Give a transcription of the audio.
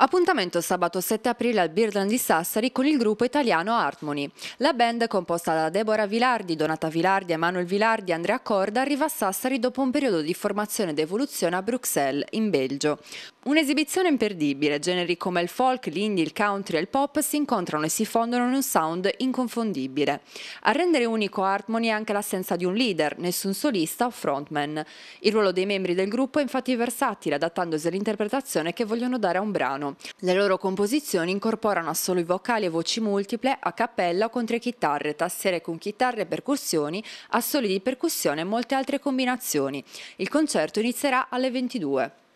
Appuntamento sabato 7 aprile al Birdland di Sassari con il gruppo italiano Harmony. La band, composta da Deborah Vilardi, Donata Vilardi, Emanuel Vilardi e Andrea Corda, arriva a Sassari dopo un periodo di formazione ed evoluzione a Bruxelles, in Belgio. Un'esibizione imperdibile, generi come il folk, l'indie, il country e il pop si incontrano e si fondono in un sound inconfondibile. A rendere unico Harmony è anche l'assenza di un leader, nessun solista o frontman. Il ruolo dei membri del gruppo è infatti versatile, adattandosi all'interpretazione che vogliono dare a un brano italiano. Le loro composizioni incorporano assoli vocali e voci multiple a cappella con tre chitarre, tastiere con chitarre e percussioni, assoli di percussione e molte altre combinazioni. Il concerto inizierà alle 22.